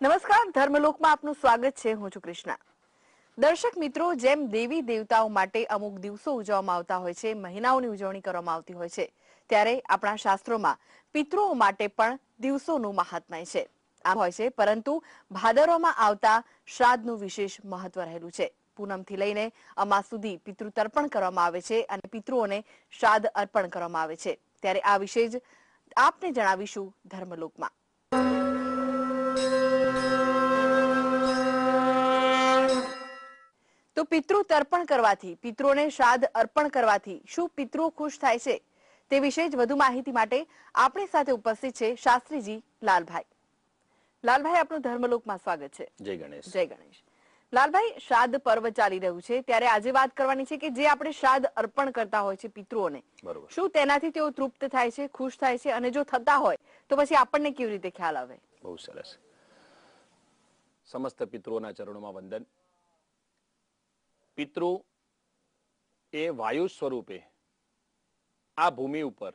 નમસ્કાર ધર્મલોકમાં આપનું સ્વાગત છે હું છું કૃષ્ણા દર્શક મિત્રો જેમ દેવી દેવતાઓ માટે અમુક દિવસો ઉજવવામાં આવતા હોય છે મહિનાઓની ઉજવણી કરવામાં આવતી હોય છે ત્યારે આપણા શાસ્ત્રોમાં પિતૃઓ માટે પણ દિવસોનું મહાત્મય છે આમ હોય છે પરંતુ ભાદરોમાં આવતા શ્રાદ્ધનું વિશેષ મહત્વ રહેલું છે પૂનમથી લઈને અમાસ સુધી પિતૃ તર્પણ કરવામાં આવે છે અને પિતૃઓને શ્રાદ્ધ અર્પણ કરવામાં આવે છે ત્યારે આ વિશે જ આપને જણાવીશું ધર્મલોકમાં તો પિતૃ તર્પણ કરવાથી પિતૃને શ્રાદ્ધ અર્પણ કરવાથી શું પિતૃ ખુશ થાય છે તે વિશે જ વધુ માહિતી માટે આપણી સાથે ઉપસ્થિત છે શાસ્ત્રીજી લાલભાઈ લાલભાઈ આપનું ધર્મલોકમાં સ્વાગત છે જય ગણેશ જય ગણેશ લાલભાઈ શ્રાદ્ધ પર્વ ચાલી રહ્યું છે ત્યારે આજે વાત કરવાની છે કે જે આપણે શ્રાદ્ધ અર્પણ કરતા હોય છે પિતૃઓને શું તેનાથી તેઓ તૃપ્ત થાય છે ખુશ થાય છે અને જો થતા હોય તો પછી આપણને કેવી રીતે ખ્યાલ આવે બહુ સરસ સમસ્ત પિતૃઓના ચરણોમાં વંદન પિતૃ એ વાયુ સ્વરૂપે આ ભૂમિ ઉપર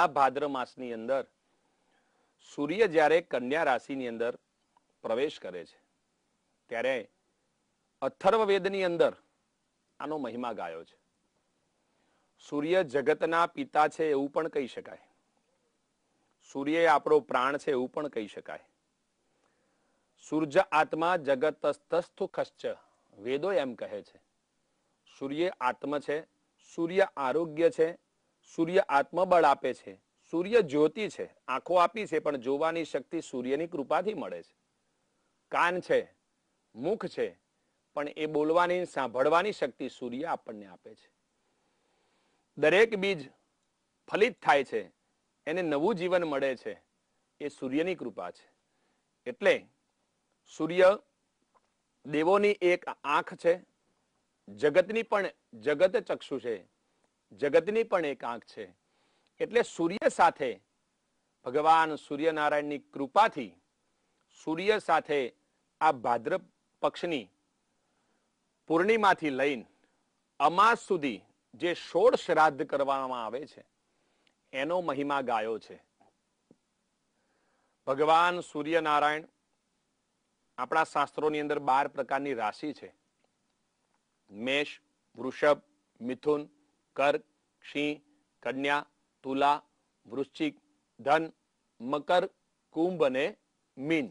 આ ભાદ્ર માસની અંદર સૂર્ય જ્યારે કન્યા રાશિની અંદર પ્રવેશ કરે છે ત્યારે અથર્વવેદની અંદર આનો મહિમા ગાયો છે સૂર્ય જગતના પિતા છે એવું પણ કહી શકાય સૂર્ય આપણો પ્રાણ છે એવું પણ કહી શકાય સૂર્ય આત્મા જગતસ્થ ખશ્ચ વેદો એમ કહે છે સૂર્ય આત્મ છે સૂર્ય આરોગ્ય છે સૂર્ય આત્મબળ આપે છે સૂર્ય જ્યોતિ છે આંખો આપી છે પણ જોવાની શક્તિ સૂર્યની કૃપાથી મળે છે કાન છે મુખ છે પણ એ બોલવાની સાંભળવાની શક્તિ સૂર્ય આપણને આપે છે દરેક બીજ ફલિત થાય છે એને નવું જીવન મળે છે એ સૂર્યની કૃપા છે એટલે સૂર્ય દેવોની એક આંખ છે જગતની પણ જગત ચક્ષુ છે જગતની પણ એક આંખ છે એટલે સૂર્ય સાથે ભગવાન સૂર્યનારાયણની કૃપાથી સૂર્ય સાથે આ ભાદ્ર પક્ષની પૂર્ણિમાથી લઈને અમાસ સુધી જે સોળ શ્રાદ્ધ કરવામાં આવે છે એનો મહિમા ગાયો છે ભગવાન સૂર્યનારાયણ આપણા શાસ્ત્રોની અંદર બાર પ્રકારની રાશિ છે મેષ વૃષભ મિથુન કર્ક સિંહ કન્યા તુલા વૃશ્ચિક ધન મકર કુંભ અને મીન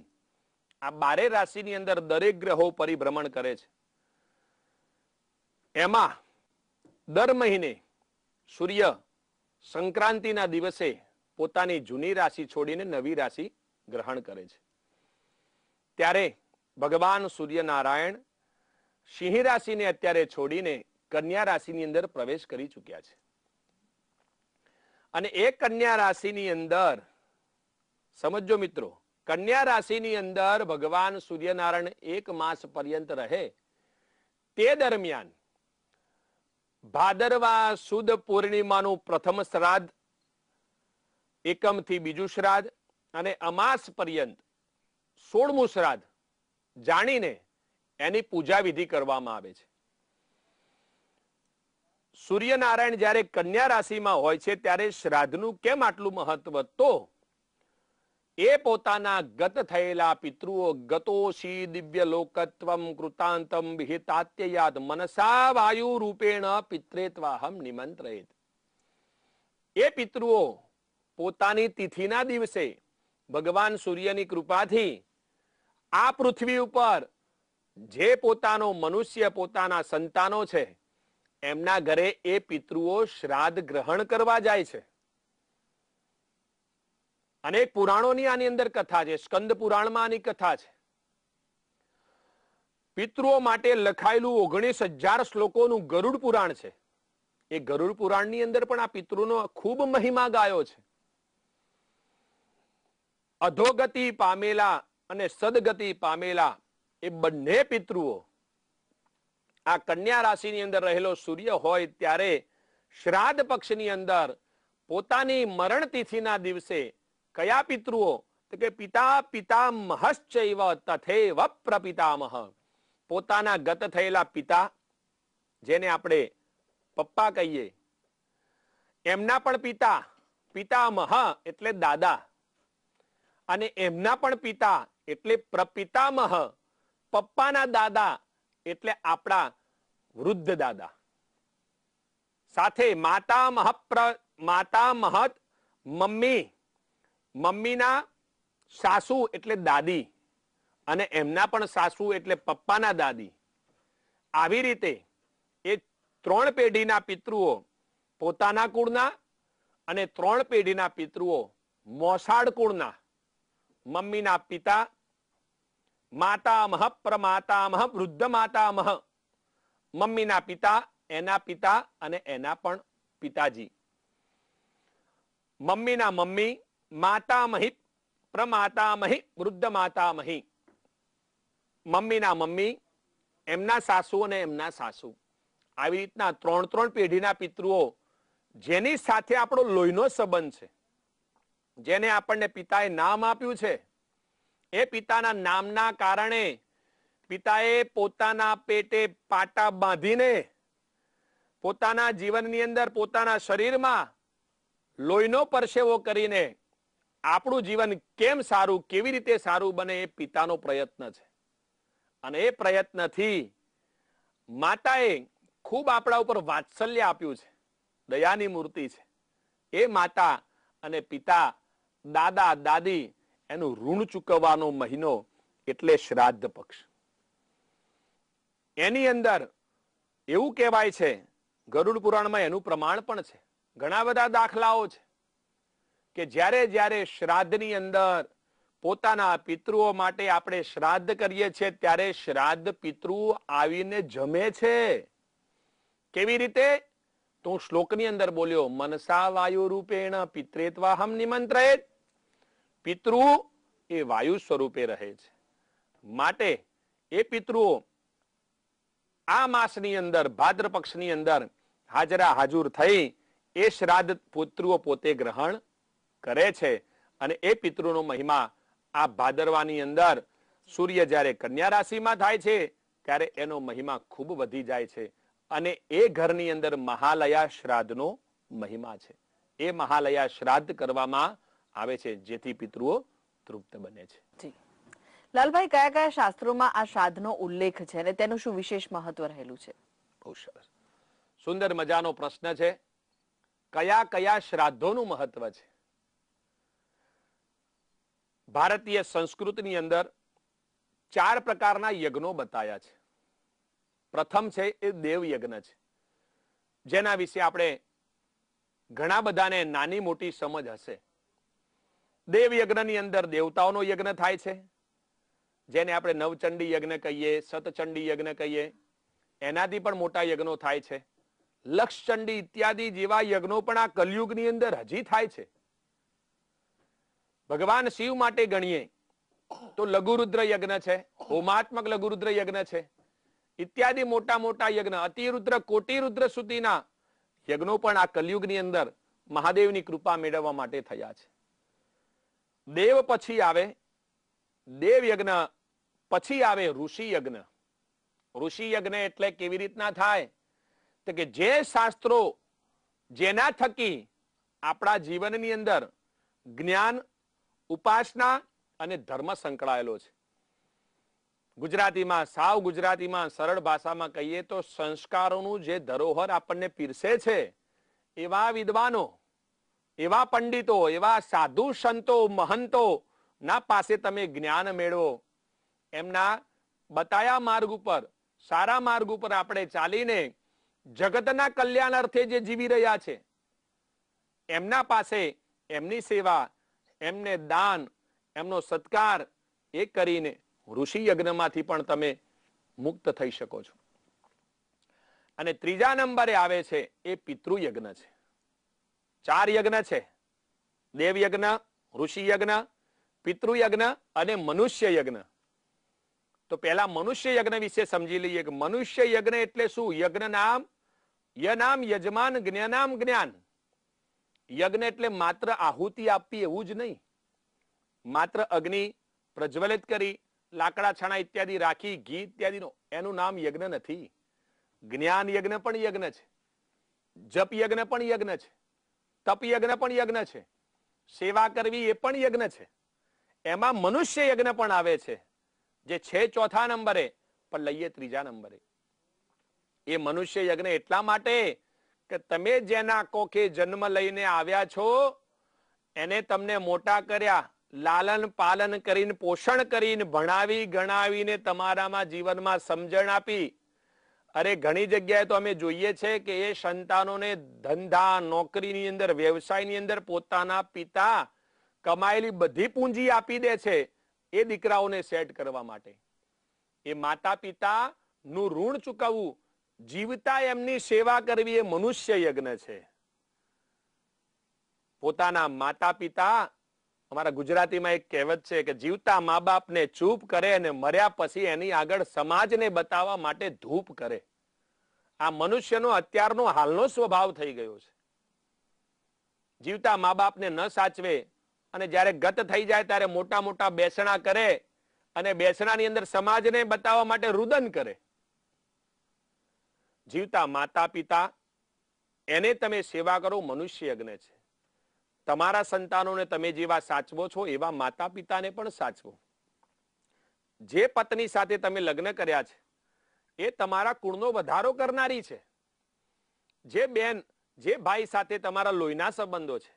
આ બારે રાશિની અંદર દરેક ગ્રહો પરિભ્રમણ કરે છે એમાં દર મહિને સૂર્ય સંક્રાંતિના દિવસે પોતાની જૂની રાશિ છોડીને નવી રાશિ ગ્રહણ કરે છે ત્યારે ભગવાન સૂર્યનારાયણ સિંહ રાશિને અત્યારે છોડીને કન્યા રાશિની અંદર પ્રવેશ કરી ચુક્યા છે અને એ કન્યા રાશિની અંદર સમજો મિત્રો કન્યા રાશિની અંદર ભગવાન સૂર્યનારાયણ એક માસ પર્યંત રહે તે દરમિયાન ભાદરવા સુદ પૂર્ણિમાનું પ્રથમ શ્રાદ્ધ એકમથી બીજું શ્રાદ્ધ અને અમાસ પર્યંત સોળમું શ્રાદ્ધ જાણીને એની પૂજા વિધિ કરવામાં આવે છે સૂર્યનારાયણ જ્યારે કન્યા રાશિમાં હોય છે ત્યારે શ્રાદ્ધનું કેમ આટલું મહત્વ તો એ પોતાના ગત થયેલા પિતૃઓ ગતોશી દિવ્ય લોકત્વમ કૃતાંતમ વિહિતાત્યયાદ મનસા વાયુ રૂપેણ પિત્રેત્વાહમ નિમંત્રયેત એ પિતૃઓ પોતાની તિથિના દિવસે ભગવાન સૂર્યની કૃપાથી આ પૃથ્વી ઉપર જે પોતાનો મનુષ્ય પોતાના સંતાનો છે એમના ઘરે એ પિતૃઓ શ્રાદ્ધ ગ્રહણ કરવા જાય છે અનેક પુરાણોની આની અંદર કથા છે સ્કંદ પુરાણમાં આની કથા છે પિતૃઓ માટે લખાયેલું ઓગણીસ હજાર શ્લોકોનું ગરુડ પુરાણ છે એ ગરુડ પુરાણની અંદર પણ આ પિતૃનો ખૂબ મહિમા ગાયો છે અધોગતિ પામેલા અને સદગતિ પામેલા એ બંને પિતૃઓ આ કન્યા રાશિની અંદર રહેલો સૂર્ય હોય ત્યારે શ્રાદ્ધ પક્ષની અંદર પોતાની મરણ તિથિના દિવસે કયા પિતૃઓ તો કે પિતા પિતામહશ્ચૈવ તથૈવ પ્રપિતામહ પોતાના ગત થયેલા પિતા જેને આપણે પપ્પા કહીએ એમના પણ પિતા પિતામહ એટલે દાદા અને એમના પણ પિતા એટલે પ્રપિતામહ પપ્પાના દાદા એટલે આપણા વૃદ્ધ દાદા સાથે માતા મહપ્ર માતા મહત મમ્મી મમ્મીના સાસુ એટલે દાદી અને એમના પણ સાસુ એટલે પપ્પાના દાદી આવી રીતે એ ત્રણ પેઢીના પિતૃઓ પોતાના કુળના અને ત્રણ પેઢીના પિતૃઓ મોસાળ કુળના મમ્મીના પિતા માતામહ પ્રમાતામહ વૃદ્ધ માતામહ મમ્મીના પિતા એના પિતા અને એના પણ પિતાજી મમ્મીના મમ્મી માતામહી પ્રમાતામહી વૃદ્ધ માતામહી મમ્મીના મમ્મી એમના સાસુ અને એમના સાસુ આવી રીતના ત્રણ ત્રણ પેઢીના પિતૃઓ જેની સાથે આપણો લોહીનો સંબંધ છે જેને આપણને પિતાએ નામ આપ્યું છે એ પિતાના નામના કારણે પિતાએ પોતાના પેટે પાટા બાંધીને પોતાના જીવનની અંદર પોતાના શરીરમાં લોહીનો પરસેવો કરીને આપણું જીવન કેમ સારું કેવી રીતે સારું બને એ પિતાનો પ્રયત્ન છે અને એ પ્રયત્નથી માતાએ ખૂબ આપણા ઉપર વાત્સલ્ય આપ્યું છે દયાની મૂર્તિ છે એ માતા અને પિતા દાદા દાદી એનું ઋણ ચૂકવવાનો મહિનો એટલે શ્રાદ્ધ પક્ષ એની અંદર એવું કહેવાય છે ગરુડ પુરાણમાં એનું પ્રમાણ પણ છે ઘણા બધા દાખલાઓ છે કે જ્યારે જ્યારે શ્રાદ્ધની અંદર પોતાના પિતૃઓ માટે આપણે શ્રાદ્ધ કરીએ છીએ ત્યારે શ્રાદ્ધ પિતૃ આવીને જમે છે કેવી રીતે તો શ્લોકની અંદર બોલ્યો મનસા વાયુ રૂપેણ પિત્રેત્વાહમ નિમંત્રિત પિતૃ એ વાયુ સ્વરૂપે રહે છે માટે એ પિતૃઓ આ માસની અંદર ભાદ્ર પક્ષની અંદર હાજરા હાજુર થઈ એ શ્રાદ્ધ પુત્રુઓ પોતે ગ્રહણ કરે છે અને એ પિતૃનો મહિમા આ ભાદરવાની અંદર સૂર્ય જ્યારે કન્યા રાશિમાં થાય છે ત્યારે એનો મહિમા ખૂબ વધી જાય છે અને એ ઘરની અંદર મહાલયા શ્રાદ્ધનો મહિમા છે એ મહાલયા શ્રાદ્ધ કરવામાં આવે છે જેથી પિતૃઓ તૃપ્ત બને છે લાલભાઈ કયા કયા શાસ્ત્રોમાં આ શ્રાદ્ધનો ઉલ્લેખ છે અને તેનું શું વિશેષ મહત્વ રહેલું છે બહુ સરસ સુંદર મજાનો પ્રશ્ન છે કયા કયા શ્રાદ્ધોનું મહત્વ છે ભારતીય સંસ્કૃતિની અંદર ચાર પ્રકારના યજ્ઞો બતાયા છે પ્રથમ છે એ દેવ યજ્ઞ છે જેના વિશે આપણે ઘણા બધાને નાની મોટી સમજ હશે દેવ યજ્ઞની અંદર દેવતાઓનો યજ્ઞ થાય છે જેને આપણે નવચંડી યજ્ઞ કહીએ સતચંડી યજ્ઞ કહીએ એનાથી પણ મોટા યજ્ઞો થાય છે લક્ષચંડી ઇત્યાદિ જેવા યજ્ઞો પણ આ કલયુગની અંદર હજી થાય છે ભગવાન શિવ માટે ગણીએ તો લઘુરુદ્ર યજ્ઞ છે હોમાત્મક લઘુરુદ્ર યજ્ઞ છે ઇત્યાદિ મોટા મોટા યજ્ઞ અતિરુદ્ર કોટિરુદ્ર સુધીના યજ્ઞો પણ આ કલયુગની અંદર મહાદેવની કૃપા મેળવવા માટે થયા છે દેવ પછી આવે દેવ યજ્ઞ પછી આવે ઋષિ યજ્ઞ ઋષિ યજ્ઞ એટલે કેવી રીતના થાય તો કે જે શાસ્ત્રો જેના થકી આપણા જીવનની અંદર જ્ઞાન ઉપાસના અને ધર્મ સંકળાયેલો છે ગુજરાતીમાં સાવ ગુજરાતીમાં સરળ ભાષામાં કહીએ તો સંસ્કારોનું જે ધરોહર આપણને પીરસે છે એવા વિદ્વાનો એવા પંડિતો એવા સાધુ સંતો મહંતો ના પાસે તમે જ્ઞાન મેળવો એમના બતાયા માર્ગ ઉપર સારા માર્ગ ઉપર આપણે ચાલીને જગતના કલ્યાણ અર્થે જે જીવી રહ્યા છે એમના પાસે એમની સેવા એમને દાન એમનો સત્કાર એ કરીને ઋષિ યજ્ઞમાંથી પણ તમે મુક્ત થઈ શકો છો અને ત્રીજા નંબરે આવે છે એ પિતૃયજ્ઞ છે ચાર યજ્ઞ છે દેવ યજ્ઞ ઋષિ યજ્ઞ પિતૃયજ્ઞ અને મનુષ્ય યજ્ઞ તો પહેલા મનુષ્ય યજ્ઞ વિશે સમજી લઈએ કે મનુષ્ય યજ્ઞ એટલે શું યજ્ઞ નામ યનામ યજમાન જ્ઞાનામ જ્ઞાન યજ્ઞ એટલે માત્ર આહુતિ આપવી એવું જ નહીં માત્ર અગ્નિ પ્રજ્વલિત કરી લાકડા છાણા ઇત્યાદિ રાખી ઘી ઇત્યાદિનો એનું નામ યજ્ઞ નથી જ્ઞાન યજ્ઞ પણ યજ્ઞ છે જપ યજ્ઞ પણ યજ્ઞ છે તપ યજ્ઞ પણ યજ્ઞ છે સેવા કરવી એ પણ યજ્ઞ છે એમાં મનુષ્ય યજ્ઞ પણ આવે છે જે છે ચોથા નંબરે પણ લઈએ ત્રીજા નંબરે એ મનુષ્ય યજ્ઞ એટલા માટે કે તમે જેના કોખે જન્મ લઈને આવ્યા છો એને તમને મોટા કર્યા લાલન પાલન કરીને પોષણ કરીને ભણાવી ગણાવીને તમારામાં જીવનમાં સમજણ આપી અરે ઘણી જગ્યાએ તો અમે જોઈએ છે કે એ સંતાનોને ધંધા નોકરીની અંદર વ્યવસાયની અંદર પોતાના પિતા કમાયેલી બધી પૂંજી આપી દે છે એ દીકરાઓને સેટ કરવા માટે એ માતા પિતા નું ઋણ ચૂકવવું જીવતા એમની સેવા કરવી એ મનુષ્ય યજ્ઞ છે પોતાના માતા પિતા અમારા ગુજરાતીમાં એક કહેવત છે કે જીવતા મા બાપને ચૂપ કરે અને મર્યા પછી એની આગળ સમાજને બતાવવા માટે ધૂપ કરે આ મનુષ્યનો અત્યારનો હાલનો સ્વભાવ થઈ ગયો છે જીવતા મા બાપને ન સાચવે અને જ્યારે ગત થઈ જાય ત્યારે મોટા મોટા બેસણા કરે અને બેસણાની અંદર સમાજને બતાવવા માટે રુદન કરે જીવતા માતા પિતા એને તમે સેવા કરો મનુષ્ય યજ્ઞ છે તમારા સંતાનોને તમે જેવા સાચવો છો એવા માતા પિતાને પણ સાચવો જે પત્ની સાથે તમે લગ્ન કર્યા છે એ તમારા કુળનો વધારો કરનારી છે જે બેન જે ભાઈ સાથે તમારા લોહીના સંબંધો છે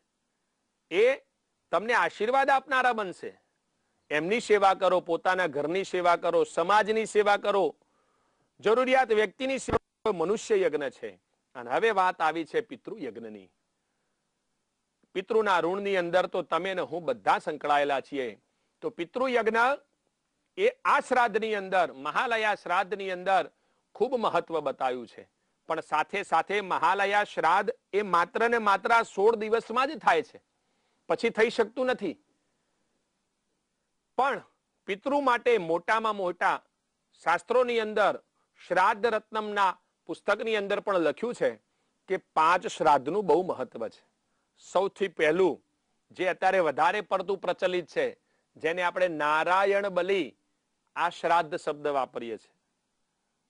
એ તમને આશીર્વાદ આપનારા બનશે એમની સેવા કરો પોતાના ઘરની સેવા કરો સમાજની સેવા કરો જરૂરિયાત વ્યક્તિની સેવા મનુષ્ય યજ્ઞ છે અને હવે વાત આવી છે પિતૃ યજ્ઞની પિતૃના ઋણની અંદર તો તમે ને હું બધા સંકળાયેલા છીએ તો પિતૃયજ્ઞ એ આ શ્રાદ્ધની અંદર મહાલયા શ્રાદ્ધની અંદર ખૂબ મહત્વ બતાવ્યું છે પણ સાથે સાથે મહાલયા શ્રાદ્ધ એ માત્ર ને માત્ર સોળ દિવસમાં જ થાય છે પછી થઈ શકતું નથી પણ પિતૃ માટે મોટામાં મોટા શાસ્ત્રોની અંદર શ્રાદ્ધ રત્નમના પુસ્તકની અંદર પણ લખ્યું છે કે પાંચ શ્રાદ્ધનું બહુ મહત્વ છે સૌથી પહેલું જે અત્યારે વધારે પડતું પ્રચલિત છે જેને આપણે નારાયણ બલિ આ શ્રાદ્ધ શબ્દ વાપરીએ છીએ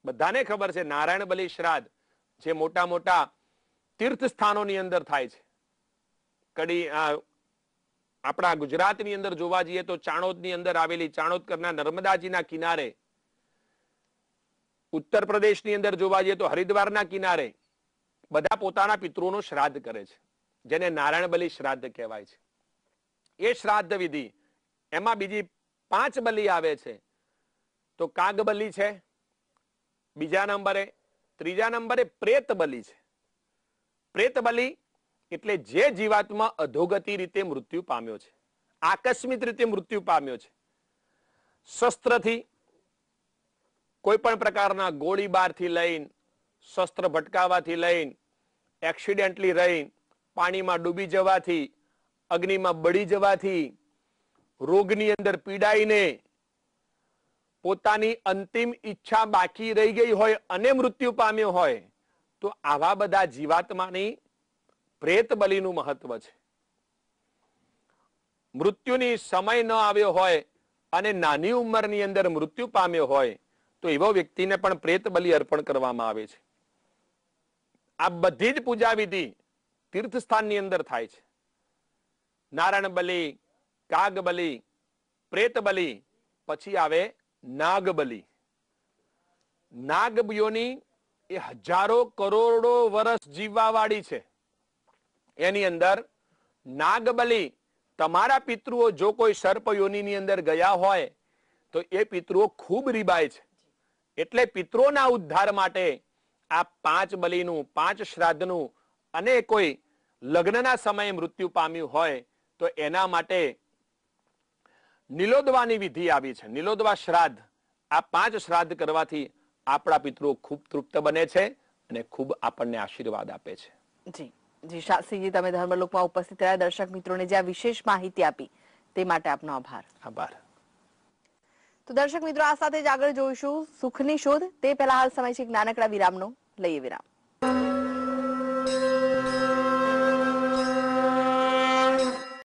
બધાને ખબર છે નારાયણ બલિ શ્રાદ્ધ જે મોટા મોટા તીર્થ સ્થાનોની અંદર થાય છે કડી આપણા ગુજરાતની અંદર જોવા જઈએ તો ચાણોદની અંદર આવેલી ચાણોદ કરના નર્મદાજીના કિનારે ઉત્તર પ્રદેશની અંદર જોવા જઈએ તો હરિદ્વારના કિનારે બધા પોતાના પિતૃનો શ્રાદ્ધ કરે છે જેને નારાયણ બલિ શ્રાદ્ધ કહેવાય છે એ શ્રાદ્ધ વિધિ એમાં બીજી પાંચ બલિ આવે છે તો કાગ બલિ છે બીજા નંબરે ત્રીજા નંબરે પ્રેત બલિ છે પ્રેત બલિ એટલે જે જીવાતમાં અધોગતિ રીતે મૃત્યુ પામ્યો છે આકસ્મિક રીતે મૃત્યુ પામ્યો છે શસ્ત્રથી કોઈ પણ પ્રકારના ગોળીબારથી લઈને શસ્ત્ર ભટકાવાથી લઈને એક્સિડેન્ટલી રહીને પાણીમાં ડૂબી જવાથી અગ્નિમાં બળી જવાથી રોગની અંદર પીડાઈને પોતાની અંતિમ ઈચ્છા બાકી રહી ગઈ હોય અને મૃત્યુ પામ્યો હોય તો આવા બધા જીવાત્માની પ્રેત બલિનું મહત્વ છે મૃત્યુની સમય ન આવ્યો હોય અને નાની ઉંમરની અંદર મૃત્યુ પામ્યો હોય તો એવો વ્યક્તિને પણ પ્રેત બલિ અર્પણ કરવામાં આવે છે આ બધી જ પૂજા વિધિ તીર્થસ્થાનની અંદર થાય છે નારાયણ બલિ કાગ બલિ પ્રેત બલિ પછી આવે નાગ બલિ નાગ યોની એ હજારો કરોડો વર્ષ જીવવા વાળી છે એની અંદર નાગ બલિ તમારા પિતૃઓ જો કોઈ સર્પ યોનીની અંદર ગયા હોય તો એ પિતૃઓ ખૂબ રીબાય છે એટલે પિતૃઓના ઉદ્ધાર માટે આ પાંચ બલિનું પાંચ શ્રાદ્ધનું અને કોઈ લગ્નના સમયે મૃત્યુ પામ્યું હોય તો એના માટે નિલોદવાની વિધિ આવી છે નિલોદવા શ્રાદ્ધ આ પાંચ શ્રાદ્ધ કરવાથી આપણા પિતૃ ખૂબ તૃપ્ત બને છે અને ખૂબ આપણને આશીર્વાદ આપે છે જી જી શાસ્ત્રીજી તમે ધર્મલોકમાં ઉપસ્થિત રહ્યા દર્શક મિત્રોને જે આ વિશેષ માહિતી આપી તે માટે આપનો આભાર આભાર તો દર્શક મિત્રો આ સાથે જ આગળ જોઈશું સુખની શોધ તે પહેલા હાલ સમય છે નાનકડા વિરામનો લઈએ વિરામ